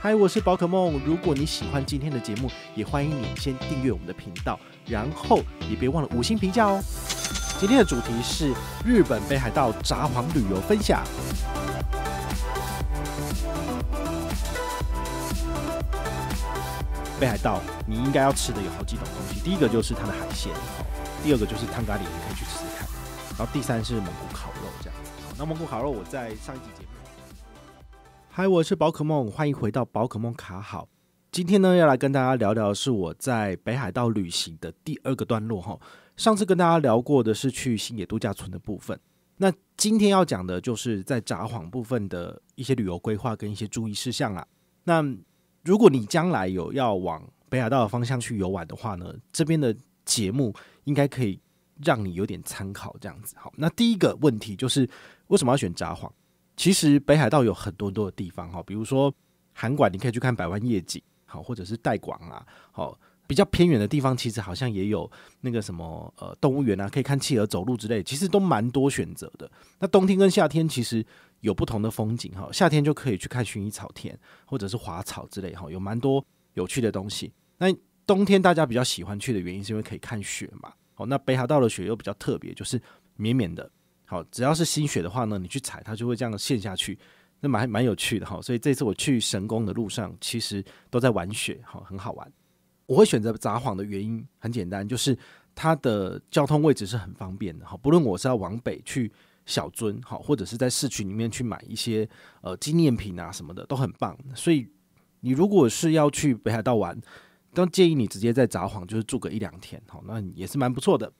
嗨，我是宝可梦。如果你喜欢今天的节目，也欢迎你先订阅我们的频道，然后也别忘了五星评价哦。今天的主题是日本北海道札幌旅游分享。北海道你应该要吃的有好几种东西，第一个就是它的海鲜，第二个就是汤咖喱，你可以去吃吃看。然后第三是蒙古烤肉，这样子。那蒙古烤肉我在上一集节目。嗨，我是宝可梦，欢迎回到宝可梦卡好。今天呢，要来跟大家聊聊是我在北海道旅行的第二个段落哈。上次跟大家聊过的是去新野度假村的部分，那今天要讲的就是在札幌部分的一些旅游规划跟一些注意事项啊。那如果你将来有要往北海道的方向去游玩的话呢，这边的节目应该可以让你有点参考这样子。好，那第一个问题就是为什么要选札幌？其实北海道有很多多的地方哈，比如说函馆，你可以去看百万夜景，好，或者是代广啊，好，比较偏远的地方，其实好像也有那个什么呃动物园啊，可以看企鹅走路之类，其实都蛮多选择的。那冬天跟夏天其实有不同的风景哈，夏天就可以去看薰衣草田或者是滑草之类哈，有蛮多有趣的东西。那冬天大家比较喜欢去的原因是因为可以看雪嘛，哦，那北海道的雪又比较特别，就是绵绵的。好，只要是新雪的话呢，你去踩它就会这样陷下去，那蛮蛮有趣的哈。所以这次我去神宫的路上，其实都在玩雪，好，很好玩。我会选择札幌的原因很简单，就是它的交通位置是很方便的哈。不论我是要往北去小樽，好，或者是在市区里面去买一些呃纪念品啊什么的，都很棒。所以你如果是要去北海道玩，都建议你直接在札幌就是住个一两天，好，那也是蛮不错的。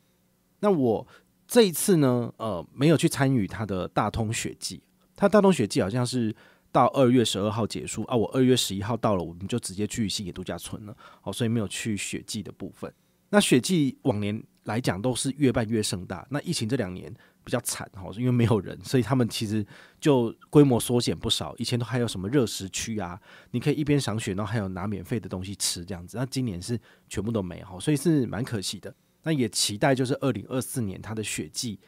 那我。这一次呢，呃，没有去参与他的大通雪季。他大通雪季好像是到二月十二号结束啊。我二月十一号到了，我们就直接去新野度假村了。好，所以没有去雪季的部分。那雪季往年来讲都是越办越盛大。那疫情这两年比较惨哈，因为没有人，所以他们其实就规模缩减不少。以前都还有什么热食区啊，你可以一边赏雪，然后还有拿免费的东西吃这样子。那今年是全部都没有，所以是蛮可惜的。那也期待，就是二零二四年它的雪季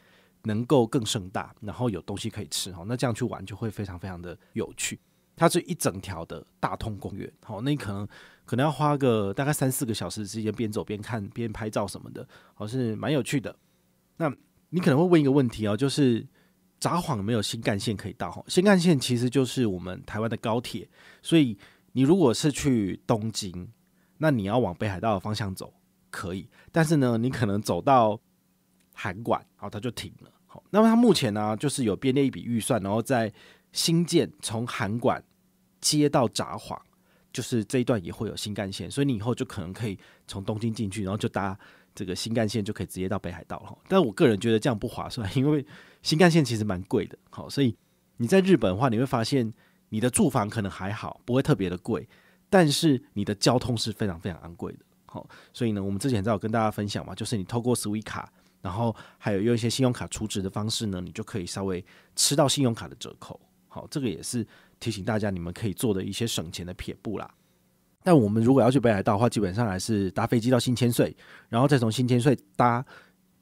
能够更盛大，然后有东西可以吃哦。那这样去玩就会非常非常的有趣。它是一整条的大通公园，好，那你可能可能要花个大概三四个小时之间，边走边看边拍照什么的，好是蛮有趣的。那你可能会问一个问题哦，就是札幌没有新干线可以到哈，新干线其实就是我们台湾的高铁，所以你如果是去东京，那你要往北海道的方向走。可以，但是呢，你可能走到函馆，然后它就停了。好，那么它目前呢，就是有编列一笔预算，然后在新建从函馆接到札幌，就是这一段也会有新干线，所以你以后就可能可以从东京进去，然后就搭这个新干线就可以直接到北海道了。但我个人觉得这样不划算，因为新干线其实蛮贵的。好，所以你在日本的话，你会发现你的住房可能还好，不会特别的贵，但是你的交通是非常非常昂贵的。好，所以呢，我们之前在有跟大家分享嘛，就是你透过 s w e t 卡，然后还有用一些信用卡储值的方式呢，你就可以稍微吃到信用卡的折扣。好，这个也是提醒大家，你们可以做的一些省钱的撇步啦。那我们如果要去北海道的话，基本上还是搭飞机到新千岁，然后再从新千岁搭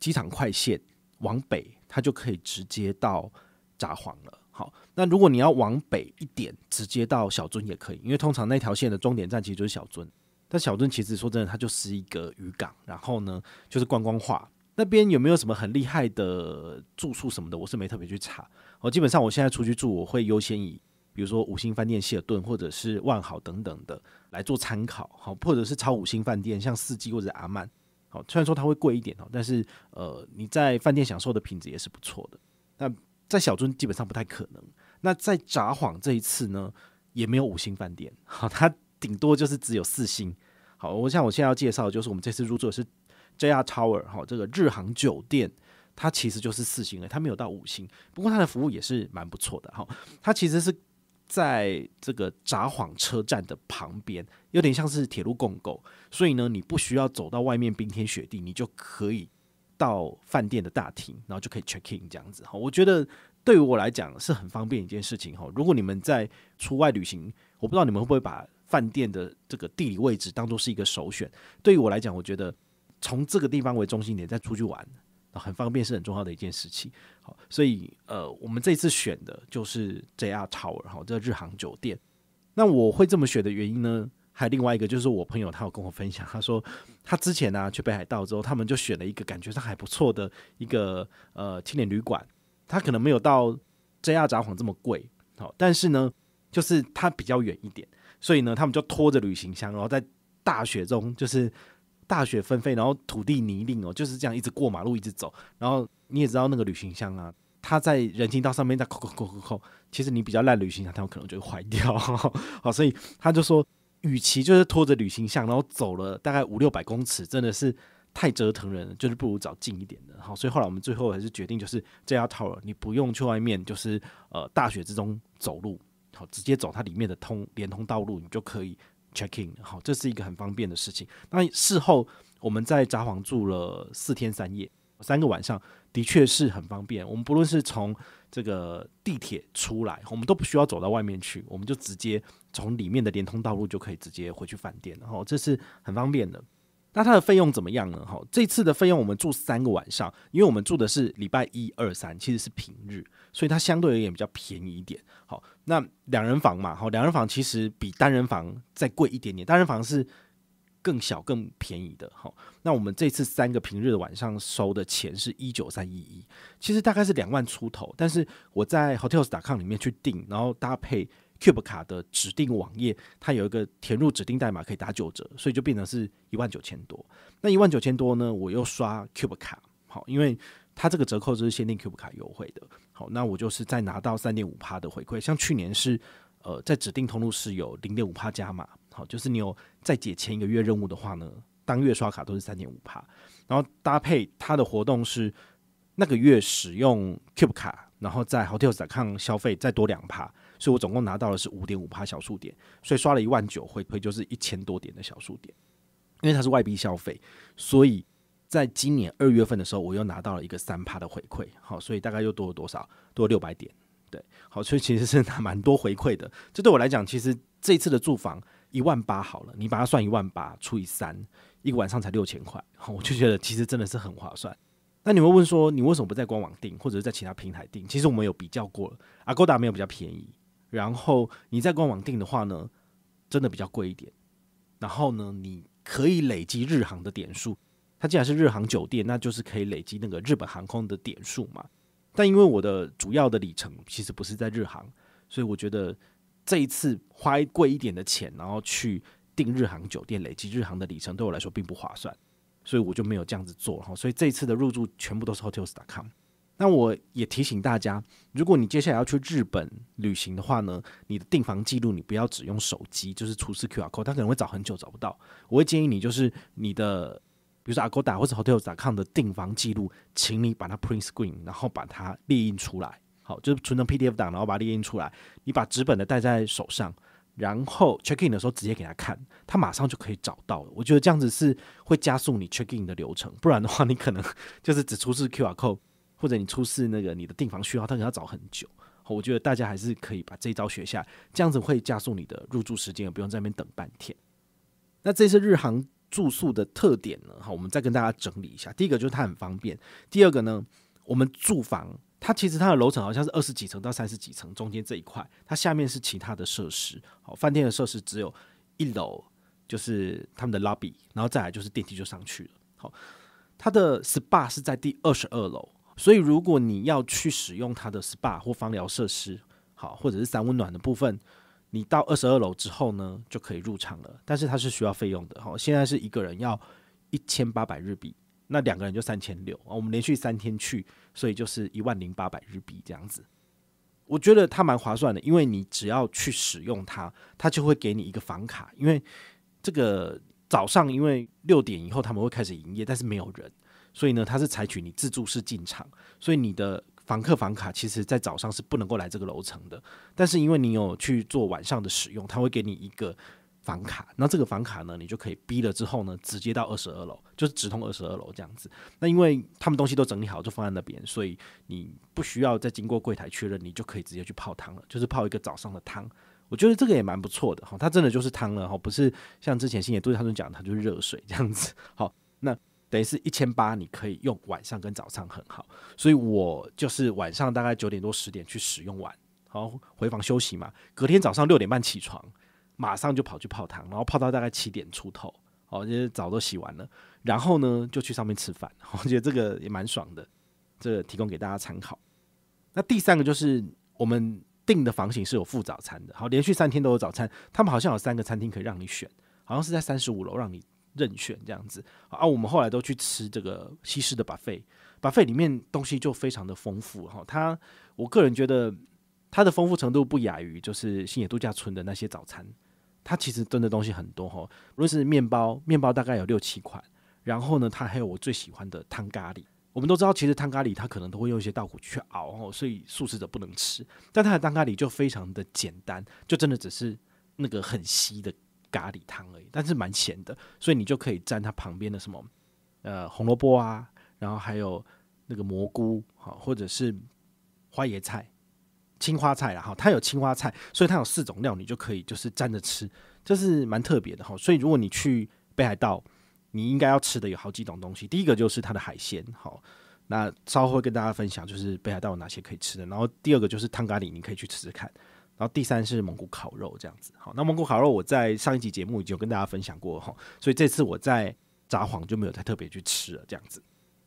机场快线往北，它就可以直接到札幌了。好，那如果你要往北一点，直接到小樽也可以，因为通常那条线的终点站其实就是小樽。但小樽其实说真的，它就是一个渔港，然后呢，就是观光化。那边有没有什么很厉害的住宿什么的，我是没特别去查。我基本上我现在出去住，我会优先以比如说五星饭店希尔顿或者是万豪等等的来做参考，好，或者是超五星饭店像四季或者阿曼，好，虽然说它会贵一点哦，但是呃，你在饭店享受的品质也是不错的。那在小樽基本上不太可能。那在札幌这一次呢，也没有五星饭店，好，它顶多就是只有四星。好，我像我现在要介绍就是我们这次入住的是 JR Tower 哈，这个日航酒店，它其实就是四星的，它没有到五星，不过它的服务也是蛮不错的哈。它其实是在这个札幌车站的旁边，有点像是铁路共构，所以呢，你不需要走到外面冰天雪地，你就可以到饭店的大厅，然后就可以 check in 这样子哈。我觉得对于我来讲是很方便一件事情哈。如果你们在出外旅行，我不知道你们会不会把。饭店的这个地理位置当做是一个首选，对于我来讲，我觉得从这个地方为中心点再出去玩很方便，是很重要的一件事情。好，所以呃，我们这次选的就是 JR Tower，日航酒店。那我会这么选的原因呢，还有另外一个就是我朋友他有跟我分享，他说他之前呢去北海道之后，他们就选了一个感觉上还不错的一个呃青年旅馆，他可能没有到 JR 札幌这么贵，好，但是呢，就是它比较远一点。所以呢，他们就拖着旅行箱，然后在大雪中，就是大雪纷飞，然后土地泥泞哦，就是这样一直过马路，一直走。然后你也知道那个旅行箱啊，它在人行道上面在扣扣扣扣扣，其实你比较烂旅行箱，它有可能就会坏掉。好，所以他就说，与其就是拖着旅行箱，然后走了大概五六百公尺，真的是太折腾人，了，就是不如找近一点的。好，所以后来我们最后还是决定，就是 J Tower，你不用去外面，就是呃大雪之中走路。好，直接走它里面的通连通道路，你就可以 check in 好，这是一个很方便的事情。那事后我们在札幌住了四天三夜，三个晚上的确是很方便。我们不论是从这个地铁出来，我们都不需要走到外面去，我们就直接从里面的连通道路就可以直接回去饭店，然后这是很方便的。那它的费用怎么样呢？哈，这次的费用我们住三个晚上，因为我们住的是礼拜一二三，其实是平日，所以它相对而言比较便宜一点。好，那两人房嘛，好，两人房其实比单人房再贵一点点，单人房是更小更便宜的。好，那我们这次三个平日的晚上收的钱是一九三一一，其实大概是两万出头。但是我在 Hotels.com 里面去订，然后搭配。cube 卡的指定网页，它有一个填入指定代码可以打九折，所以就变成是一万九千多。那一万九千多呢，我又刷 cube 卡，好，因为它这个折扣就是限定 cube 卡优惠的。好，那我就是再拿到三点五帕的回馈。像去年是呃，在指定通路是有零点五帕加码，好，就是你有再解前一个月任务的话呢，当月刷卡都是三点五帕。然后搭配它的活动是，那个月使用 cube 卡，然后在 hotels.com 消费再多两帕。所以我总共拿到的是五点五趴小数点，所以刷了一万九回馈就是一千多点的小数点，因为它是外币消费，所以在今年二月份的时候，我又拿到了一个三趴的回馈，好，所以大概又多了多少？多了六百点，对，好，所以其实是拿蛮多回馈的。这对我来讲，其实这次的住房一万八好了，你把它算一万八除以三，一个晚上才六千块，我就觉得其实真的是很划算。那你会问说，你为什么不在官网订或者是在其他平台订？其实我们有比较过了，阿哥达没有比较便宜。然后你在官网订的话呢，真的比较贵一点。然后呢，你可以累积日航的点数。它既然是日航酒店，那就是可以累积那个日本航空的点数嘛。但因为我的主要的里程其实不是在日航，所以我觉得这一次花贵一点的钱，然后去订日航酒店累积日航的里程，对我来说并不划算。所以我就没有这样子做。然后，所以这次的入住全部都是 Hotels.com。那我也提醒大家，如果你接下来要去日本旅行的话呢，你的订房记录你不要只用手机，就是出示 QR code，它可能会找很久找不到。我会建议你，就是你的比如说 Agoda 或者 Hotels.com 的订房记录，请你把它 print screen，然后把它列印出来，好，就是存成 PDF 档，然后把它列印出来。你把纸本的带在手上，然后 c h e c k i n 的时候直接给他看，他马上就可以找到。我觉得这样子是会加速你 c h e c k i n 的流程，不然的话，你可能就是只出示 QR code。或者你出示那个你的订房序号，他可能要找很久。我觉得大家还是可以把这一招学下，这样子会加速你的入住时间，不用在那边等半天。那这次日航住宿的特点呢？好，我们再跟大家整理一下。第一个就是它很方便。第二个呢，我们住房它其实它的楼层好像是二十几层到三十几层中间这一块，它下面是其他的设施，好，饭店的设施只有一楼就是他们的 lobby，然后再来就是电梯就上去了。好，它的 SPA 是在第二十二楼。所以，如果你要去使用它的 SPA 或芳疗设施，好，或者是三温暖的部分，你到二十二楼之后呢，就可以入场了。但是它是需要费用的，哈。现在是一个人要一千八百日币，那两个人就三千六。我们连续三天去，所以就是一万零八百日币这样子。我觉得它蛮划算的，因为你只要去使用它，它就会给你一个房卡。因为这个早上，因为六点以后他们会开始营业，但是没有人。所以呢，它是采取你自助式进场，所以你的房客房卡其实，在早上是不能够来这个楼层的。但是因为你有去做晚上的使用，他会给你一个房卡，那这个房卡呢，你就可以逼了之后呢，直接到二十二楼，就是直通二十二楼这样子。那因为他们东西都整理好，就放在那边，所以你不需要再经过柜台确认，你就可以直接去泡汤了，就是泡一个早上的汤。我觉得这个也蛮不错的哈，它真的就是汤了哈，不是像之前新野杜他们讲，它就是热水这样子。好，那。等于是一千八，你可以用晚上跟早上很好，所以我就是晚上大概九点多十点去使用完，好回房休息嘛。隔天早上六点半起床，马上就跑去泡汤，然后泡到大概七点出头，哦，这些澡都洗完了，然后呢就去上面吃饭。我觉得这个也蛮爽的，这提供给大家参考。那第三个就是我们订的房型是有附早餐的，好，连续三天都有早餐。他们好像有三个餐厅可以让你选，好像是在三十五楼让你。任选这样子啊，我们后来都去吃这个西式的把肺，把肺里面东西就非常的丰富哈。它我个人觉得它的丰富程度不亚于就是星野度假村的那些早餐。它其实炖的东西很多哈，无论是面包，面包大概有六七款。然后呢，它还有我最喜欢的汤咖喱。我们都知道，其实汤咖喱它可能都会用一些稻谷去熬哦，所以素食者不能吃。但它的汤咖喱就非常的简单，就真的只是那个很稀的。咖喱汤而已，但是蛮咸的，所以你就可以蘸它旁边的什么，呃，红萝卜啊，然后还有那个蘑菇，好，或者是花椰菜、青花菜，然后它有青花菜，所以它有四种料，你就可以就是蘸着吃，这是蛮特别的哈。所以如果你去北海道，你应该要吃的有好几种东西，第一个就是它的海鲜，好，那稍后会跟大家分享就是北海道有哪些可以吃的，然后第二个就是汤咖喱，你可以去吃吃看。然后第三是蒙古烤肉这样子，好，那蒙古烤肉我在上一集节目已经有跟大家分享过哈，所以这次我在札幌就没有再特别去吃了这样子。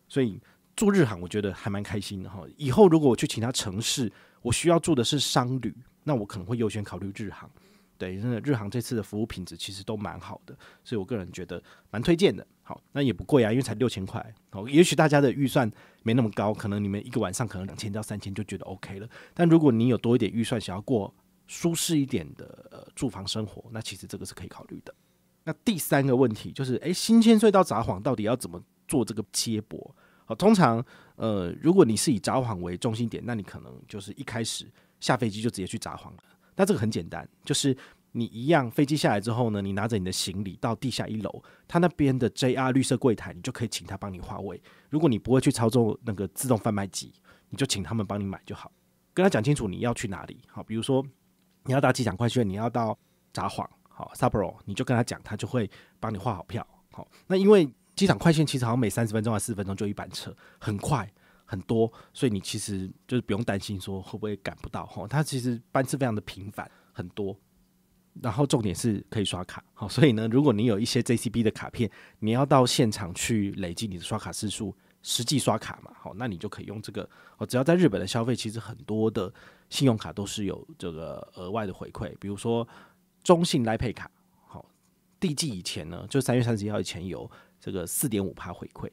所以住日航我觉得还蛮开心的哈。以后如果我去其他城市，我需要住的是商旅，那我可能会优先考虑日航。对，因为日航这次的服务品质其实都蛮好的，所以我个人觉得蛮推荐的。好，那也不贵啊，因为才六千块哦。也许大家的预算没那么高，可能你们一个晚上可能两千到三千就觉得 OK 了。但如果你有多一点预算，想要过舒适一点的呃住房生活，那其实这个是可以考虑的。那第三个问题就是，哎，新千岁到札幌到底要怎么做这个切驳？好，通常呃，如果你是以札幌为中心点，那你可能就是一开始下飞机就直接去札幌了。那这个很简单，就是你一样飞机下来之后呢，你拿着你的行李到地下一楼，他那边的 JR 绿色柜台，你就可以请他帮你划位。如果你不会去操作那个自动贩卖机，你就请他们帮你买就好。跟他讲清楚你要去哪里，好，比如说。你要到机场快线，你要到札幌，好 s a p r o 你就跟他讲，他就会帮你画好票，好。那因为机场快线其实好像每三十分钟或四分钟就一班车，很快很多，所以你其实就是不用担心说会不会赶不到，哈。它其实班次非常的频繁，很多。然后重点是可以刷卡，好。所以呢，如果你有一些 JCB 的卡片，你要到现场去累积你的刷卡次数。实际刷卡嘛，好，那你就可以用这个哦。只要在日本的消费，其实很多的信用卡都是有这个额外的回馈，比如说中信来配卡，好，地季以前呢，就三月三十一号以前有这个四点五帕回馈。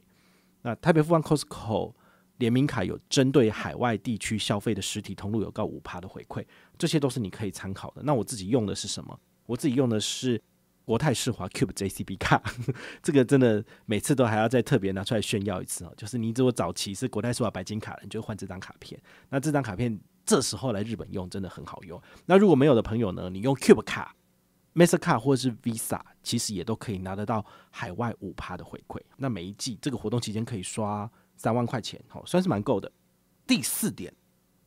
那台北富邦 Costco 联名卡有针对海外地区消费的实体通路有告五帕的回馈，这些都是你可以参考的。那我自己用的是什么？我自己用的是。国泰世华 Cube JCB 卡，这个真的每次都还要再特别拿出来炫耀一次哦。就是你如果早期是国泰世华白金卡，你就换这张卡片。那这张卡片这时候来日本用，真的很好用。那如果没有的朋友呢，你用 Cube 卡、Master 卡或者是 Visa，其实也都可以拿得到海外五趴的回馈。那每一季这个活动期间可以刷三万块钱，好，算是蛮够的。第四点。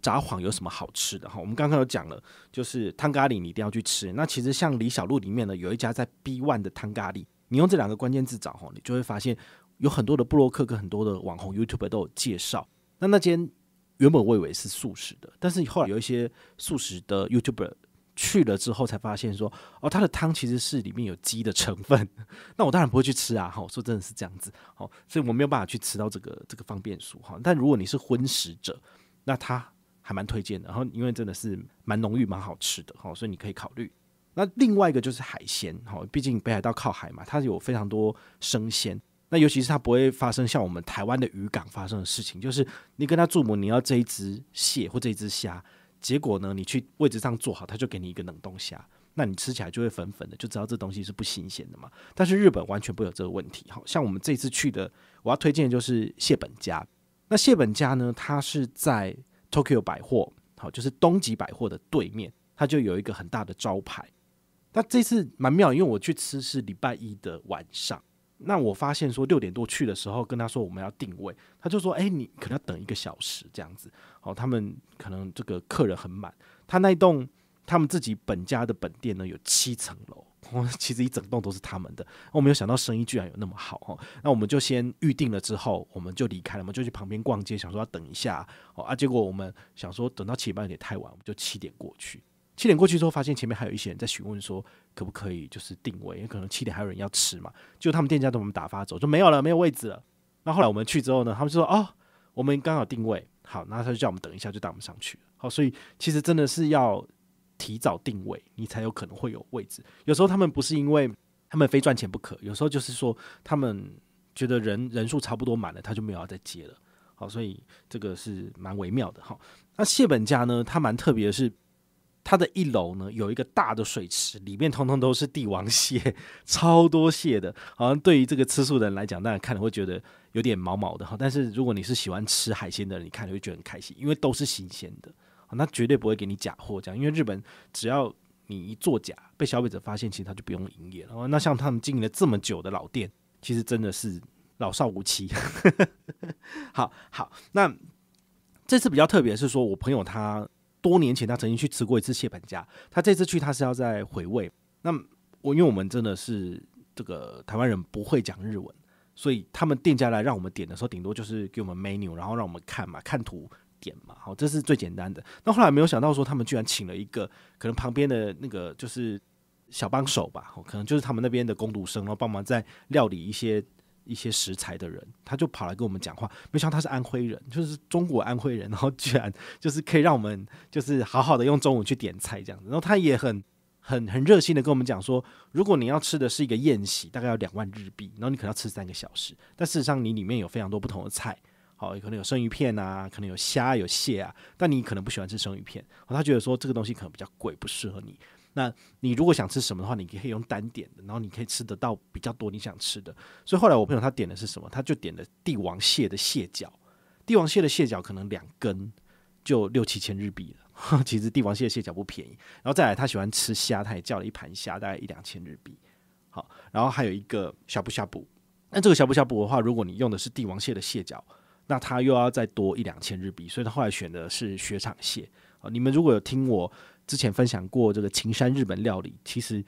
札谎有什么好吃的哈？我们刚刚有讲了，就是汤咖喱你一定要去吃。那其实像李小璐里面呢，有一家在 B One 的汤咖喱，你用这两个关键字找哈，你就会发现有很多的布洛克跟很多的网红 YouTube 都有介绍。那那间原本我以为是素食的，但是后来有一些素食的 YouTube 去了之后，才发现说哦，他的汤其实是里面有鸡的成分。那我当然不会去吃啊，哈，说真的是这样子，好，所以我没有办法去吃到这个这个方便素哈。但如果你是荤食者，那他。还蛮推荐的，然后因为真的是蛮浓郁、蛮好吃的哈，所以你可以考虑。那另外一个就是海鲜哈，毕竟北海道靠海嘛，它有非常多生鲜。那尤其是它不会发生像我们台湾的渔港发生的事情，就是你跟他注目你要这一只蟹或这一只虾，结果呢你去位置上做好，他就给你一个冷冻虾，那你吃起来就会粉粉的，就知道这东西是不新鲜的嘛。但是日本完全不有这个问题，好像我们这次去的，我要推荐的就是蟹本家。那蟹本家呢，它是在。Tokyo 百货，好，就是东极百货的对面，它就有一个很大的招牌。那这次蛮妙，因为我去吃是礼拜一的晚上，那我发现说六点多去的时候，跟他说我们要订位，他就说，哎，你可能要等一个小时这样子。哦，他们可能这个客人很满。他那栋他们自己本家的本店呢，有七层楼。其实一整栋都是他们的，我没有想到生意居然有那么好哦。那我们就先预定了，之后我们就离开了，我们就去旁边逛街，想说要等一下哦啊。结果我们想说等到七点半有点太晚，我们就七点过去。七点过去之后，发现前面还有一些人在询问说可不可以就是定位，因为可能七点还有人要吃嘛。就他们店家都把我们打发走，就没有了，没有位置了。那后来我们去之后呢，他们就说哦，我们刚好定位好，那他就叫我们等一下，就带我们上去。好，所以其实真的是要。提早定位，你才有可能会有位置。有时候他们不是因为他们非赚钱不可，有时候就是说他们觉得人人数差不多满了，他就没有要再接了。好，所以这个是蛮微妙的哈。那蟹本家呢，它蛮特别的是，它的一楼呢有一个大的水池，里面通通都是帝王蟹，超多蟹的。好像对于这个吃素的人来讲，大家看了会觉得有点毛毛的哈。但是如果你是喜欢吃海鲜的人，你看就会觉得很开心，因为都是新鲜的。那绝对不会给你假货，这样，因为日本只要你一作假，被消费者发现，其实他就不用营业了。那像他们经营了这么久的老店，其实真的是老少无欺。好好，那这次比较特别，是说我朋友他多年前他曾经去吃过一次蟹板家，他这次去他是要在回味。那我因为我们真的是这个台湾人不会讲日文，所以他们店家来让我们点的时候，顶多就是给我们 menu，然后让我们看嘛，看图。点嘛，好，这是最简单的。那后来没有想到说，他们居然请了一个可能旁边的那个就是小帮手吧，可能就是他们那边的工读生，然后帮忙在料理一些一些食材的人，他就跑来跟我们讲话。没想到他是安徽人，就是中国安徽人，然后居然就是可以让我们就是好好的用中文去点菜这样子。然后他也很很很热心的跟我们讲说，如果你要吃的是一个宴席，大概要两万日币，然后你可能要吃三个小时，但事实上你里面有非常多不同的菜。哦，可能有生鱼片啊，可能有虾有蟹啊，但你可能不喜欢吃生鱼片，他觉得说这个东西可能比较贵，不适合你。那你如果想吃什么的话，你可以用单点的，然后你可以吃得到比较多你想吃的。所以后来我朋友他点的是什么？他就点了帝王蟹的蟹脚，帝王蟹的蟹脚可能两根就六七千日币了，其实帝王蟹蟹脚不便宜。然后再来，他喜欢吃虾，他也叫了一盘虾，大概一两千日币。好，然后还有一个小布、小补，那这个小布、小补的话，如果你用的是帝王蟹的蟹脚。那他又要再多一两千日币，所以他后来选的是雪场蟹啊。你们如果有听我之前分享过这个秦山日本料理，其实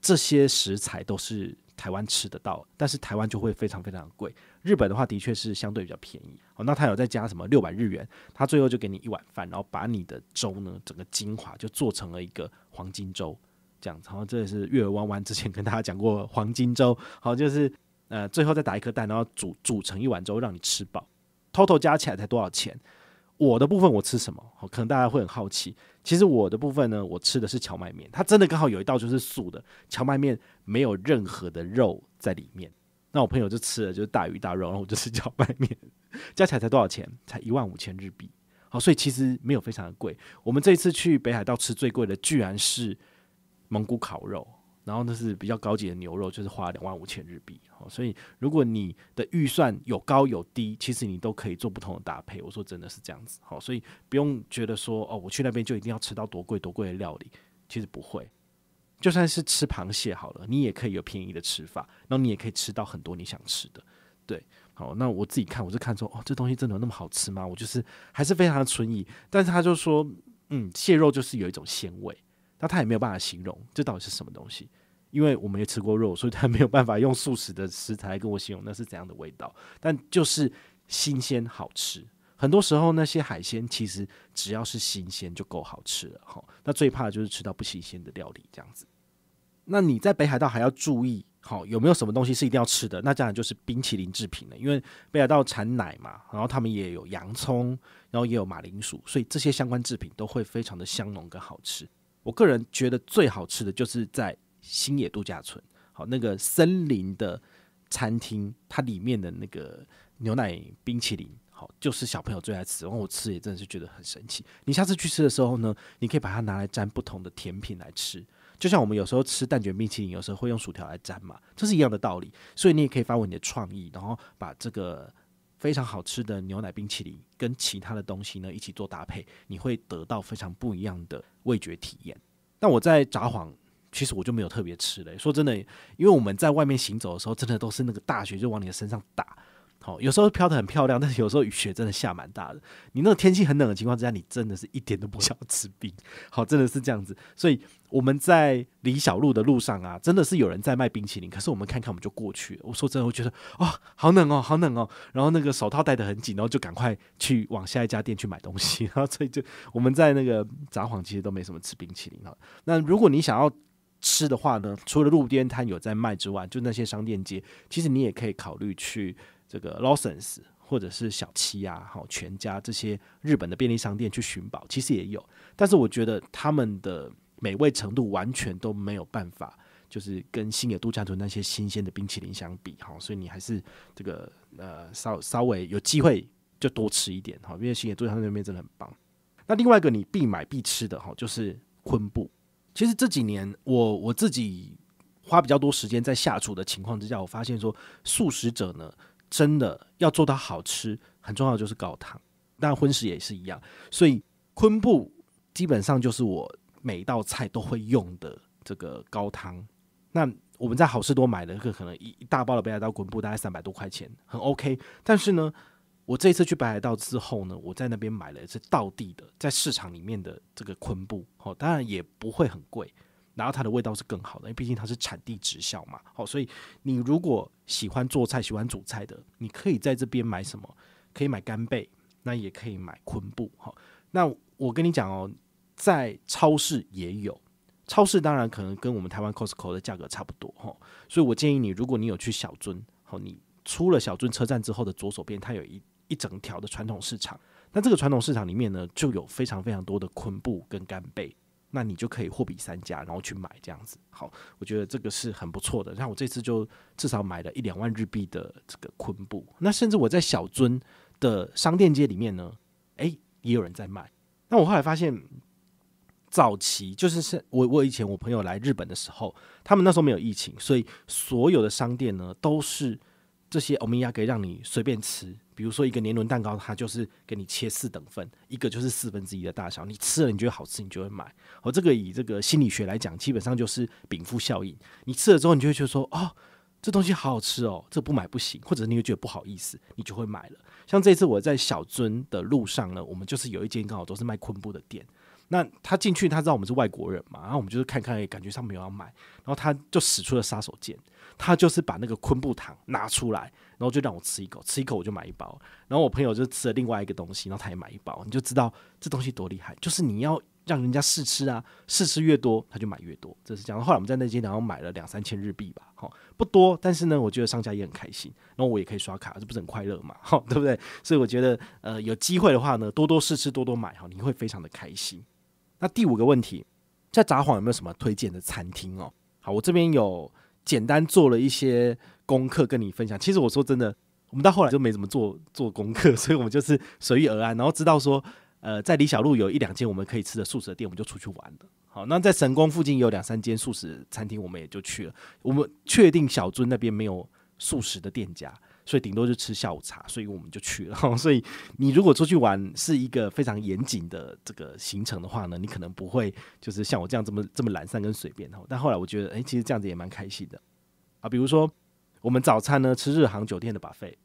这些食材都是台湾吃得到，但是台湾就会非常非常贵。日本的话的确是相对比较便宜哦。那他有再加什么六百日元，他最后就给你一碗饭，然后把你的粥呢整个精华就做成了一个黄金粥这样。然后这也是月儿弯弯之前跟大家讲过黄金粥，好就是呃最后再打一颗蛋，然后煮煮成一碗粥让你吃饱。偷偷加起来才多少钱？我的部分我吃什么？可能大家会很好奇。其实我的部分呢，我吃的是荞麦面，它真的刚好有一道就是素的荞麦面，没有任何的肉在里面。那我朋友就吃了就是大鱼大肉，然后我就吃荞麦面，加起来才多少钱？才一万五千日币。好，所以其实没有非常的贵。我们这一次去北海道吃最贵的，居然是蒙古烤肉。然后那是比较高级的牛肉，就是花两万五千日币。好，所以如果你的预算有高有低，其实你都可以做不同的搭配。我说真的是这样子。好，所以不用觉得说哦，我去那边就一定要吃到多贵多贵的料理。其实不会，就算是吃螃蟹好了，你也可以有便宜的吃法。然后你也可以吃到很多你想吃的。对，好，那我自己看，我就看说哦，这东西真的有那么好吃吗？我就是还是非常的存疑。但是他就说，嗯，蟹肉就是有一种鲜味，那他也没有办法形容这到底是什么东西。因为我没有吃过肉，所以他没有办法用素食的食材跟我形容那是怎样的味道。但就是新鲜好吃，很多时候那些海鲜其实只要是新鲜就够好吃了哈。那最怕的就是吃到不新鲜的料理这样子。那你在北海道还要注意好有没有什么东西是一定要吃的？那当然就是冰淇淋制品了，因为北海道产奶嘛，然后他们也有洋葱，然后也有马铃薯，所以这些相关制品都会非常的香浓跟好吃。我个人觉得最好吃的就是在。星野度假村，好，那个森林的餐厅，它里面的那个牛奶冰淇淋，好，就是小朋友最爱吃。然后我吃也真的是觉得很神奇。你下次去吃的时候呢，你可以把它拿来沾不同的甜品来吃，就像我们有时候吃蛋卷冰淇淋，有时候会用薯条来沾嘛，这是一样的道理。所以你也可以发挥你的创意，然后把这个非常好吃的牛奶冰淇淋跟其他的东西呢一起做搭配，你会得到非常不一样的味觉体验。那我在札幌。其实我就没有特别吃嘞，说真的，因为我们在外面行走的时候，真的都是那个大雪就往你的身上打，好，有时候飘的很漂亮，但是有时候雪真的下蛮大的。你那个天气很冷的情况之下，你真的是一点都不想吃冰，好，真的是这样子。所以我们在李小路的路上啊，真的是有人在卖冰淇淋，可是我们看看我们就过去了。我说真的，我觉得啊，好冷哦，好冷哦，然后那个手套戴的很紧，然后就赶快去往下一家店去买东西，然 后所以就我们在那个札幌其实都没什么吃冰淇淋啊。那如果你想要吃的话呢，除了路边摊有在卖之外，就那些商店街，其实你也可以考虑去这个 Lawson 或者是小七啊，好全家这些日本的便利商店去寻宝，其实也有。但是我觉得他们的美味程度完全都没有办法，就是跟新野度假村那些新鲜的冰淇淋相比，好，所以你还是这个呃，稍稍微有机会就多吃一点，好，因为新野度假村那边真的很棒。那另外一个你必买必吃的哈，就是昆布。其实这几年，我我自己花比较多时间在下厨的情况之下，我发现说素食者呢，真的要做到好吃，很重要的就是高汤。那荤食也是一样，所以昆布基本上就是我每一道菜都会用的这个高汤。那我们在好事多买了一个可能一一大包的北海道昆布，大概三百多块钱，很 OK。但是呢。我这一次去北海道之后呢，我在那边买了是道地的，在市场里面的这个昆布，好，当然也不会很贵，然后它的味道是更好的，因为毕竟它是产地直销嘛，好，所以你如果喜欢做菜、喜欢煮菜的，你可以在这边买什么？可以买干贝，那也可以买昆布，好，那我跟你讲哦，在超市也有，超市当然可能跟我们台湾 Costco 的价格差不多，哈，所以我建议你，如果你有去小樽，好，你出了小樽车站之后的左手边，它有一。一整条的传统市场，那这个传统市场里面呢，就有非常非常多的昆布跟干贝，那你就可以货比三家，然后去买这样子。好，我觉得这个是很不错的。像我这次就至少买了一两万日币的这个昆布，那甚至我在小樽的商店街里面呢，诶，也有人在卖。那我后来发现，早期就是是我我以前我朋友来日本的时候，他们那时候没有疫情，所以所有的商店呢都是。这些欧米亚可以让你随便吃，比如说一个年轮蛋糕，它就是给你切四等份，一个就是四分之一的大小。你吃了，你觉得好吃，你就会买。而这个以这个心理学来讲，基本上就是禀赋效应。你吃了之后，你就会觉得说，哦，这东西好好吃哦，这不买不行。或者你会觉得不好意思，你就会买了。像这次我在小樽的路上呢，我们就是有一间刚好都是卖昆布的店。那他进去，他知道我们是外国人嘛，然后我们就是看看，感觉上没有要买，然后他就使出了杀手锏。他就是把那个昆布糖拿出来，然后就让我吃一口，吃一口我就买一包。然后我朋友就吃了另外一个东西，然后他也买一包。你就知道这东西多厉害，就是你要让人家试吃啊，试吃越多他就买越多，这是这样。后来我们在那间然后买了两三千日币吧，好不多，但是呢，我觉得商家也很开心，然后我也可以刷卡，这不是很快乐嘛，好对不对？所以我觉得呃有机会的话呢，多多试吃，多多买哈，你会非常的开心。那第五个问题，在札幌有没有什么推荐的餐厅哦？好，我这边有。简单做了一些功课跟你分享。其实我说真的，我们到后来就没怎么做做功课，所以我们就是随遇而安。然后知道说，呃，在李小璐有一两间我们可以吃的素食店，我们就出去玩了。好，那在神宫附近有两三间素食餐厅，我们也就去了。我们确定小樽那边没有素食的店家。所以顶多就吃下午茶，所以我们就去了。所以你如果出去玩是一个非常严谨的这个行程的话呢，你可能不会就是像我这样这么这么懒散跟随便。哈，但后来我觉得，哎，其实这样子也蛮开心的啊。比如说，我们早餐呢吃日航酒店的把费，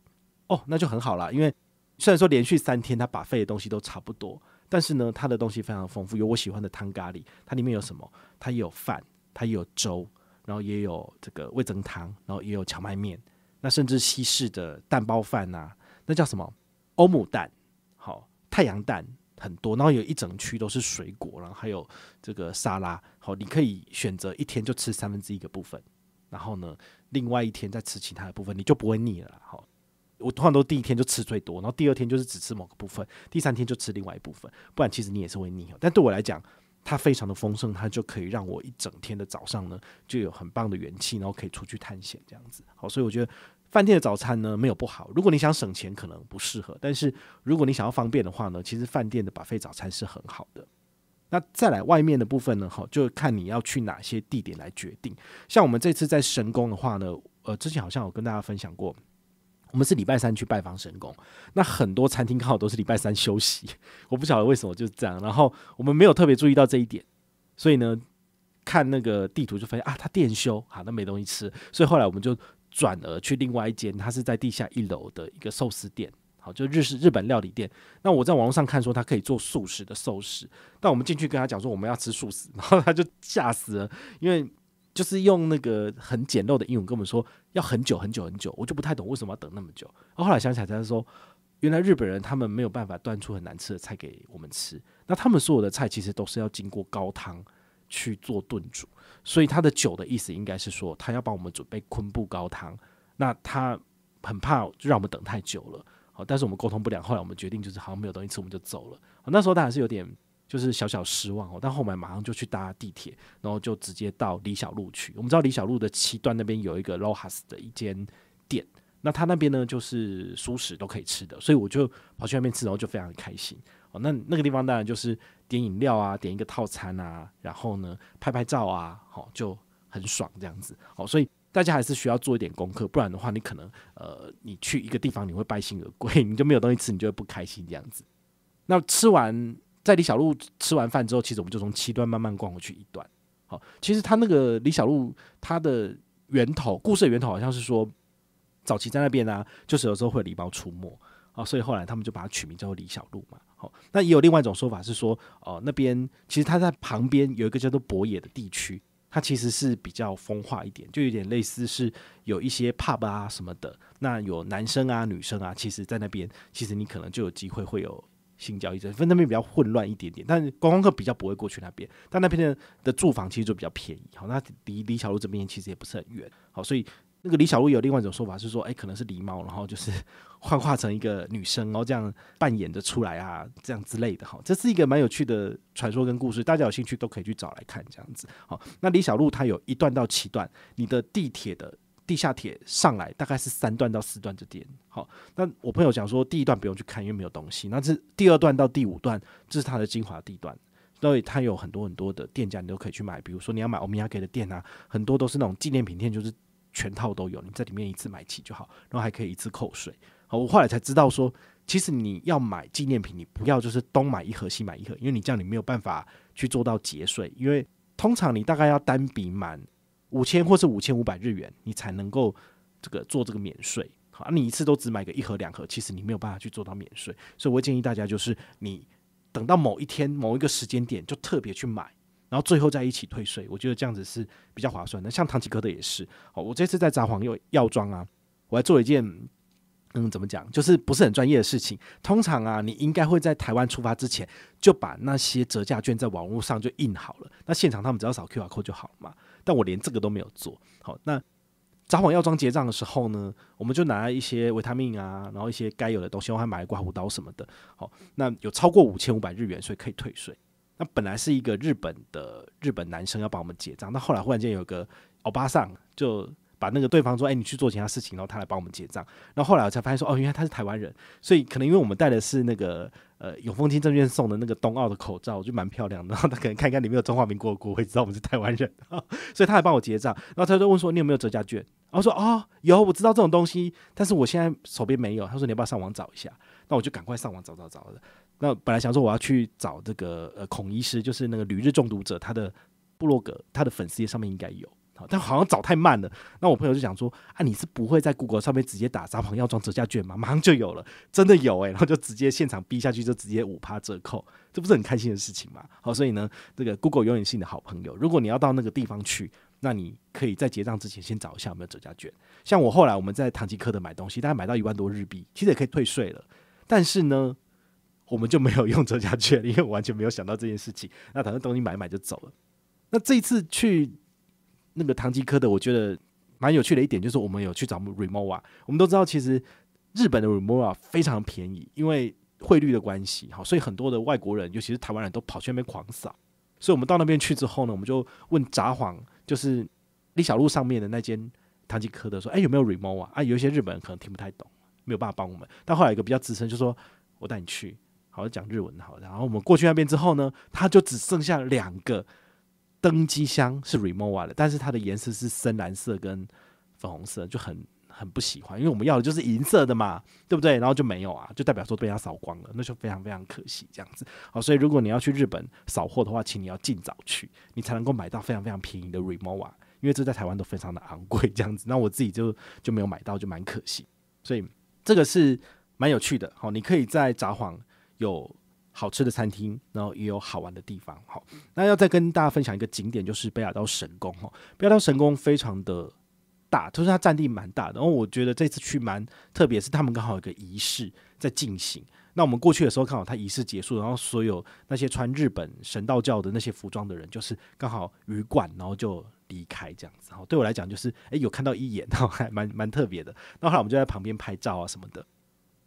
哦，那就很好啦。因为虽然说连续三天他把费的东西都差不多，但是呢，他的东西非常丰富，有我喜欢的汤咖喱。它里面有什么？它也有饭，它也有粥，然后也有这个味增汤，然后也有荞麦面。那甚至西式的蛋包饭呐，那叫什么欧姆蛋，好太阳蛋很多，然后有一整区都是水果，然后还有这个沙拉，好你可以选择一天就吃三分之一个部分，然后呢，另外一天再吃其他的部分，你就不会腻了。好，我通常都第一天就吃最多，然后第二天就是只吃某个部分，第三天就吃另外一部分，不然其实你也是会腻但对我来讲，它非常的丰盛，它就可以让我一整天的早上呢就有很棒的元气，然后可以出去探险这样子。好，所以我觉得。饭店的早餐呢，没有不好。如果你想省钱，可能不适合；但是如果你想要方便的话呢，其实饭店的把费早餐是很好的。那再来外面的部分呢，哈，就看你要去哪些地点来决定。像我们这次在神宫的话呢，呃，之前好像有跟大家分享过，我们是礼拜三去拜访神宫，那很多餐厅刚好都是礼拜三休息，我不晓得为什么就是这样。然后我们没有特别注意到这一点，所以呢，看那个地图就发现啊，他店休，好，那没东西吃。所以后来我们就。转而去另外一间，他是在地下一楼的一个寿司店，好，就日式日本料理店。那我在网络上看说他可以做素食的寿司，但我们进去跟他讲说我们要吃素食，然后他就吓死了，因为就是用那个很简陋的英文跟我们说要很久很久很久，我就不太懂为什么要等那么久。后来想起来他说，原来日本人他们没有办法端出很难吃的菜给我们吃，那他们所有的菜其实都是要经过高汤。去做炖煮，所以他的酒的意思应该是说，他要帮我们准备昆布高汤。那他很怕就让我们等太久了，好，但是我们沟通不了。后来我们决定就是好像没有东西吃，我们就走了。那时候他还是有点就是小小失望哦，但后来马上就去搭地铁，然后就直接到李小璐去。我们知道李小璐的七段那边有一个 lohas 的一间店，那他那边呢就是熟食都可以吃的，所以我就跑去那边吃，然后就非常开心。哦，那那个地方当然就是点饮料啊，点一个套餐啊，然后呢拍拍照啊，好就很爽这样子。好，所以大家还是需要做一点功课，不然的话，你可能呃，你去一个地方你会败兴而归，你就没有东西吃，你就会不开心这样子。那吃完，在李小璐吃完饭之后，其实我们就从七段慢慢逛过去一段。好，其实他那个李小璐他的源头故事的源头好像是说，早期在那边呢，就是有时候会礼狸猫出没。哦，所以后来他们就把它取名叫做李小璐嘛。好，那也有另外一种说法是说，哦，那边其实它在旁边有一个叫做博野的地区，它其实是比较风化一点，就有点类似是有一些 pub 啊什么的。那有男生啊、女生啊，其实，在那边其实你可能就有机会会有性交易。者，分那边比较混乱一点点，但观光客比较不会过去那边。但那边的的住房其实就比较便宜。好，那离李小璐这边其实也不是很远。好，所以那个李小璐有另外一种说法是说，哎，可能是狸猫，然后就是。幻化成一个女生，然后这样扮演着出来啊，这样之类的哈，这是一个蛮有趣的传说跟故事，大家有兴趣都可以去找来看这样子。好，那李小璐她有一段到七段，你的地铁的地下铁上来大概是三段到四段这点。好，那我朋友讲说第一段不用去看，因为没有东西。那这第二段到第五段，这是它的精华地段，所以它有很多很多的店家，你都可以去买。比如说你要买欧米茄的店啊，很多都是那种纪念品店，就是全套都有，你在里面一次买齐就好，然后还可以一次扣税。我后来才知道，说其实你要买纪念品，你不要就是东买一盒西买一盒，因为你这样你没有办法去做到节税。因为通常你大概要单笔满五千或是五千五百日元，你才能够这个做这个免税。好，你一次都只买个一盒两盒，其实你没有办法去做到免税。所以，我建议大家就是你等到某一天某一个时间点，就特别去买，然后最后再一起退税。我觉得这样子是比较划算的。像唐吉诃德也是，好，我这次在札幌又药妆啊，我还做了一件。嗯，怎么讲？就是不是很专业的事情。通常啊，你应该会在台湾出发之前就把那些折价券在网络上就印好了。那现场他们只要扫 QR code 就好嘛。但我连这个都没有做好。那札幌药妆结账的时候呢，我们就拿一些维他命啊，然后一些该有的东西，我还买了刮胡刀什么的。好，那有超过五千五百日元，所以可以退税。那本来是一个日本的日本男生要帮我们结账，但后来忽然间有个欧巴桑就。把那个对方说：“哎，你去做其他事情，然后他来帮我们结账。”然后后来我才发现说：“哦，原来他是台湾人，所以可能因为我们带的是那个呃永丰金证券送的那个冬奥的口罩，我蛮漂亮的。然后他可能看一看里面有中华民国国徽，知道我们是台湾人，所以他还帮我结账。然后他就问说：‘你有没有折价券？’然我说：‘啊，有，我知道这种东西，但是我现在手边没有。’他说：‘你要不要上网找一下？’那我就赶快上网找找找那本来想说我要去找这个呃孔医师，就是那个旅日中毒者他的部落格，他的粉丝页上面应该有。”但好像找太慢了。那我朋友就想说：“啊，你是不会在 Google 上面直接打‘撒谎药妆折价券’吗？”马上就有了，真的有诶。然后就直接现场逼下去，就直接五趴折扣，这不是很开心的事情嘛？好，所以呢，这个 Google 永远是你的好朋友。如果你要到那个地方去，那你可以在结账之前先找一下有没有折价券。像我后来我们在唐吉诃德买东西，大概买到一万多日币，其实也可以退税了。但是呢，我们就没有用折价券，因为我完全没有想到这件事情。那反正东西买买就走了。那这一次去。那个唐吉诃的，我觉得蛮有趣的一点就是，我们有去找 remova。我们都知道，其实日本的 remova 非常便宜，因为汇率的关系，好，所以很多的外国人，尤其是台湾人都跑去那边狂扫。所以我们到那边去之后呢，我们就问札幌，就是李小璐上面的那间唐吉诃的，说：“哎，有没有 remova？” 啊，有一些日本人可能听不太懂，没有办法帮我们。但后来一个比较资深就说：“我带你去。”好，讲日文，好。然后我们过去那边之后呢，他就只剩下两个。登机箱是 Remova 的，但是它的颜色是深蓝色跟粉红色，就很很不喜欢，因为我们要的就是银色的嘛，对不对？然后就没有啊，就代表说被它扫光了，那就非常非常可惜这样子。好，所以如果你要去日本扫货的话，请你要尽早去，你才能够买到非常非常便宜的 Remova，因为这在台湾都非常的昂贵这样子。那我自己就就没有买到，就蛮可惜。所以这个是蛮有趣的，好，你可以在札幌有。好吃的餐厅，然后也有好玩的地方。好，那要再跟大家分享一个景点，就是北海道神宫。哈，北海道神宫非常的大，就是它占地蛮大的。然后我觉得这次去蛮特别，是他们刚好有个仪式在进行。那我们过去的时候，刚好他仪式结束，然后所有那些穿日本神道教的那些服装的人，就是刚好旅馆，然后就离开这样子。然后对我来讲，就是诶，有看到一眼，然后还蛮蛮特别的。那后来我们就在旁边拍照啊什么的。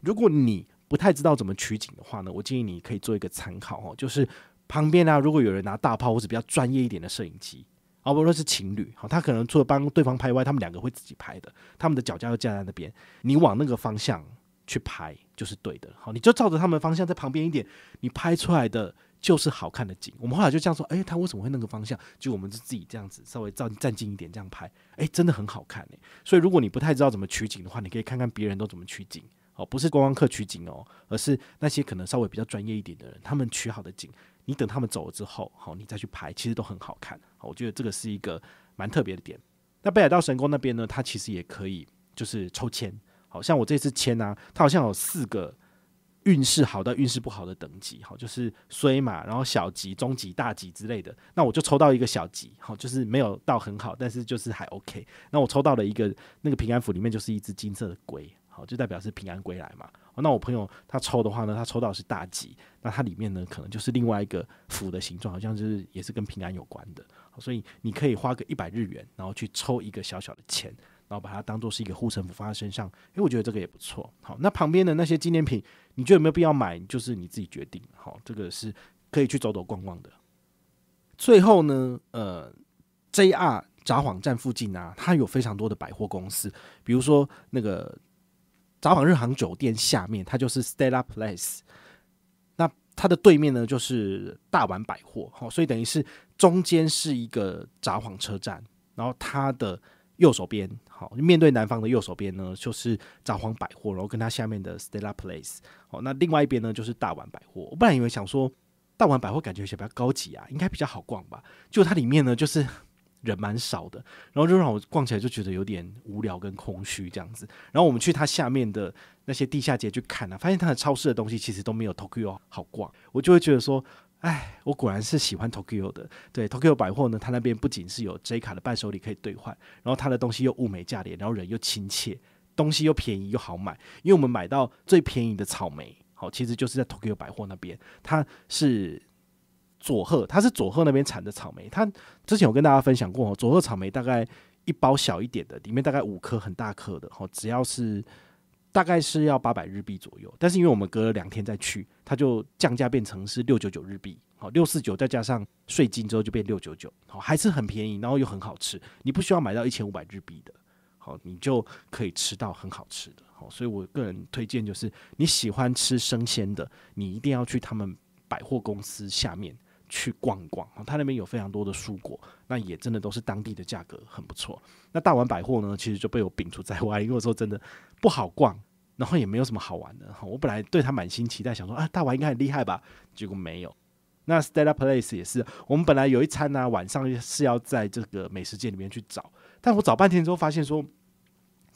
如果你不太知道怎么取景的话呢，我建议你可以做一个参考哦，就是旁边啊，如果有人拿大炮或者比较专业一点的摄影机啊，不论是情侣，好，他可能除了帮对方拍外，他们两个会自己拍的，他们的脚架都架在那边，你往那个方向去拍就是对的，好，你就照着他们方向在旁边一点，你拍出来的就是好看的景。我们后来就这样说，哎，他为什么会那个方向？就我们就自己这样子稍微照站近一点这样拍，哎，真的很好看哎。所以如果你不太知道怎么取景的话，你可以看看别人都怎么取景。哦，不是观光客取景哦，而是那些可能稍微比较专业一点的人，他们取好的景，你等他们走了之后，好，你再去拍，其实都很好看。我觉得这个是一个蛮特别的点。那北海道神宫那边呢，它其实也可以就是抽签，好像我这次签啊，它好像有四个运势好到运势不好的等级，好，就是衰嘛，然后小吉、中吉、大吉之类的。那我就抽到一个小吉，好，就是没有到很好，但是就是还 OK。那我抽到了一个那个平安符，里面就是一只金色的龟。好，就代表是平安归来嘛。那我朋友他抽的话呢，他抽到是大吉，那它里面呢可能就是另外一个福的形状，好像就是也是跟平安有关的。所以你可以花个一百日元，然后去抽一个小小的钱，然后把它当做是一个护身符放在身上，因为我觉得这个也不错。好，那旁边的那些纪念品，你觉得有没有必要买？就是你自己决定。好，这个是可以去走走逛逛的。最后呢，呃，JR 札幌站附近啊，它有非常多的百货公司，比如说那个。札幌日航酒店下面，它就是 Stella Place。那它的对面呢，就是大丸百货。好，所以等于是中间是一个札幌车站，然后它的右手边，好，面对南方的右手边呢，就是札幌百货，然后跟它下面的 Stella Place。好，那另外一边呢，就是大丸百货。我本来以为想说大丸百货感觉比较高级啊，应该比较好逛吧。就它里面呢，就是。人蛮少的，然后就让我逛起来就觉得有点无聊跟空虚这样子。然后我们去它下面的那些地下街去看啊，发现它的超市的东西其实都没有 Tokyo 好逛。我就会觉得说，哎，我果然是喜欢 Tokyo 的。对 Tokyo 百货呢，它那边不仅是有 J 卡的伴手礼可以兑换，然后它的东西又物美价廉，然后人又亲切，东西又便宜又好买。因为我们买到最便宜的草莓，好，其实就是在 Tokyo 百货那边，它是。佐贺，它是佐贺那边产的草莓。它之前有跟大家分享过哦，佐贺草莓大概一包小一点的，里面大概五颗很大颗的，哦，只要是大概是要八百日币左右。但是因为我们隔了两天再去，它就降价变成是六九九日币。好，六四九再加上税金之后就变六九九，好，还是很便宜，然后又很好吃。你不需要买到一千五百日币的，好，你就可以吃到很好吃的。好，所以我个人推荐就是你喜欢吃生鲜的，你一定要去他们百货公司下面。去逛逛，他那边有非常多的蔬果，那也真的都是当地的价格，很不错。那大丸百货呢，其实就被我摒除在外，因为我说真的不好逛，然后也没有什么好玩的。我本来对他满心期待，想说啊，大丸应该很厉害吧，结果没有。那 s t e l d a Place 也是，我们本来有一餐呢，晚上是要在这个美食街里面去找，但我找半天之后发现说。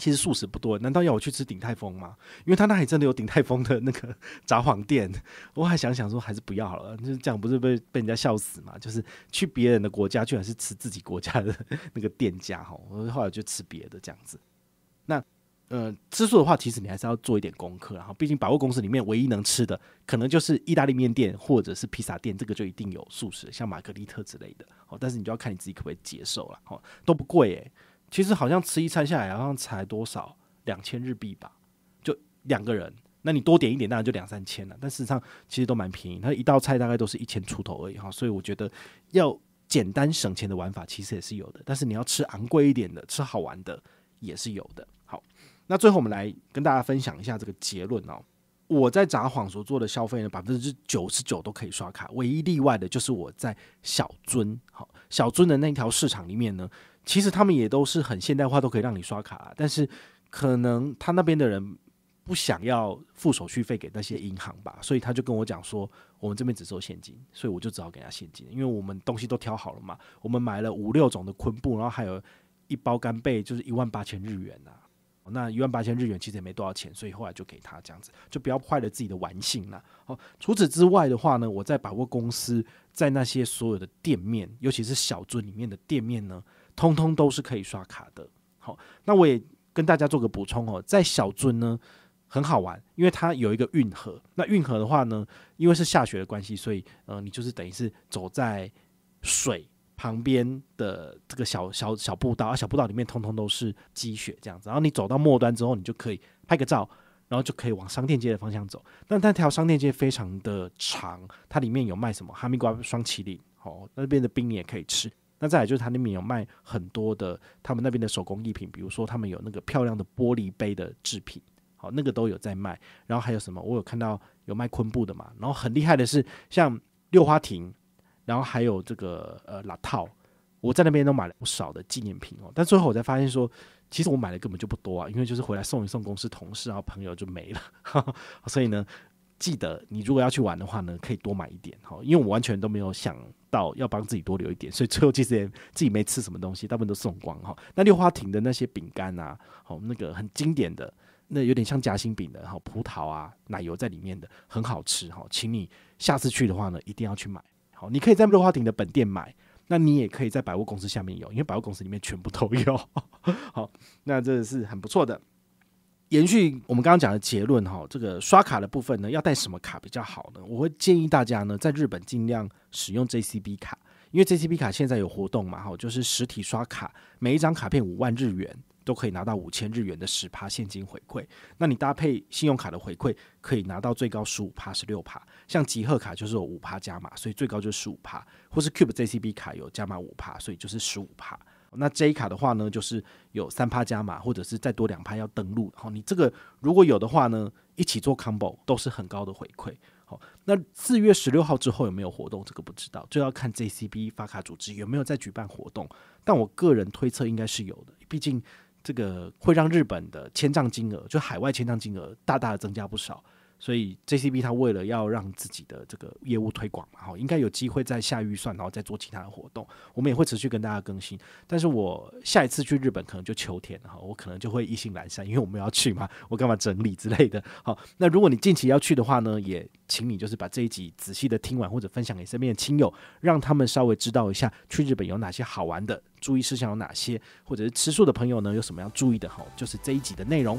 其实素食不多，难道要我去吃鼎泰丰吗？因为他那里真的有鼎泰丰的那个 札幌店，我还想想说还是不要好了。就是这样不是被被人家笑死嘛？就是去别人的国家，居然是吃自己国家的那个店家哈。我后来就吃别的这样子。那呃，吃素的话，其实你还是要做一点功课，然后毕竟百货公司里面唯一能吃的，可能就是意大利面店或者是披萨店，这个就一定有素食，像玛格丽特之类的。哦，但是你就要看你自己可不可以接受了。哦，都不贵诶。其实好像吃一餐下来好像才多少两千日币吧，就两个人，那你多点一点，当然就两三千了。但事实上其实都蛮便宜，它一道菜大概都是一千出头而已哈。所以我觉得要简单省钱的玩法其实也是有的，但是你要吃昂贵一点的、吃好玩的也是有的。好，那最后我们来跟大家分享一下这个结论哦。我在札幌所做的消费呢，百分之九十九都可以刷卡，唯一例外的就是我在小樽。好，小樽的那条市场里面呢。其实他们也都是很现代化，都可以让你刷卡。但是，可能他那边的人不想要付手续费给那些银行吧，所以他就跟我讲说，我们这边只收现金，所以我就只好给他现金。因为我们东西都挑好了嘛，我们买了五六种的昆布，然后还有一包干贝，就是一万八千日元呐。那一万八千日元其实也没多少钱，所以后来就给他这样子，就不要坏了自己的玩性啦。好，除此之外的话呢，我在百货公司在那些所有的店面，尤其是小樽里面的店面呢。通通都是可以刷卡的。好，那我也跟大家做个补充哦，在小樽呢很好玩，因为它有一个运河。那运河的话呢，因为是下雪的关系，所以嗯，你就是等于是走在水旁边的这个小小小步道，而小步道里面通通都是积雪这样子。然后你走到末端之后，你就可以拍个照，然后就可以往商店街的方向走。但那条商店街非常的长，它里面有卖什么哈密瓜双麒麟，哦，那边的冰你也可以吃。那再来就是，他那边有卖很多的他们那边的手工艺品，比如说他们有那个漂亮的玻璃杯的制品，好那个都有在卖。然后还有什么？我有看到有卖昆布的嘛。然后很厉害的是，像六花亭，然后还有这个呃拉套，我在那边都买了不少的纪念品哦。但最后我才发现说，其实我买的根本就不多啊，因为就是回来送一送公司同事啊朋友就没了，所以呢。记得，你如果要去玩的话呢，可以多买一点哈，因为我完全都没有想到要帮自己多留一点，所以最后这实也自己没吃什么东西，大部分都送光哈。那六花亭的那些饼干啊，好那个很经典的，那有点像夹心饼的哈，葡萄啊奶油在里面的，很好吃哈。请你下次去的话呢，一定要去买好，你可以在六花亭的本店买，那你也可以在百货公司下面有，因为百货公司里面全部都有。好，那这是很不错的。延续我们刚刚讲的结论哈，这个刷卡的部分呢，要带什么卡比较好呢？我会建议大家呢，在日本尽量使用 JCB 卡，因为 JCB 卡现在有活动嘛，哈，就是实体刷卡每一张卡片五万日元都可以拿到五千日元的十趴现金回馈。那你搭配信用卡的回馈，可以拿到最高十五趴十六趴，像集贺卡就是有五趴加码，所以最高就是十五趴，或是 Cube JCB 卡有加码五趴，所以就是十五趴。那 J 卡的话呢，就是有三趴加码，或者是再多两趴要登录。好，你这个如果有的话呢，一起做 combo 都是很高的回馈。好，那四月十六号之后有没有活动？这个不知道，就要看 JCB 发卡组织有没有在举办活动。但我个人推测应该是有的，毕竟这个会让日本的签账金额，就海外签账金额大大的增加不少。所以 JCB 它为了要让自己的这个业务推广嘛，哈，应该有机会再下预算，然后再做其他的活动。我们也会持续跟大家更新。但是我下一次去日本可能就秋天，哈，我可能就会意兴阑珊，因为我们要去嘛，我干嘛整理之类的。好，那如果你近期要去的话呢，也请你就是把这一集仔细的听完，或者分享给身边的亲友，让他们稍微知道一下去日本有哪些好玩的，注意事项有哪些，或者是吃素的朋友呢有什么要注意的，哈，就是这一集的内容。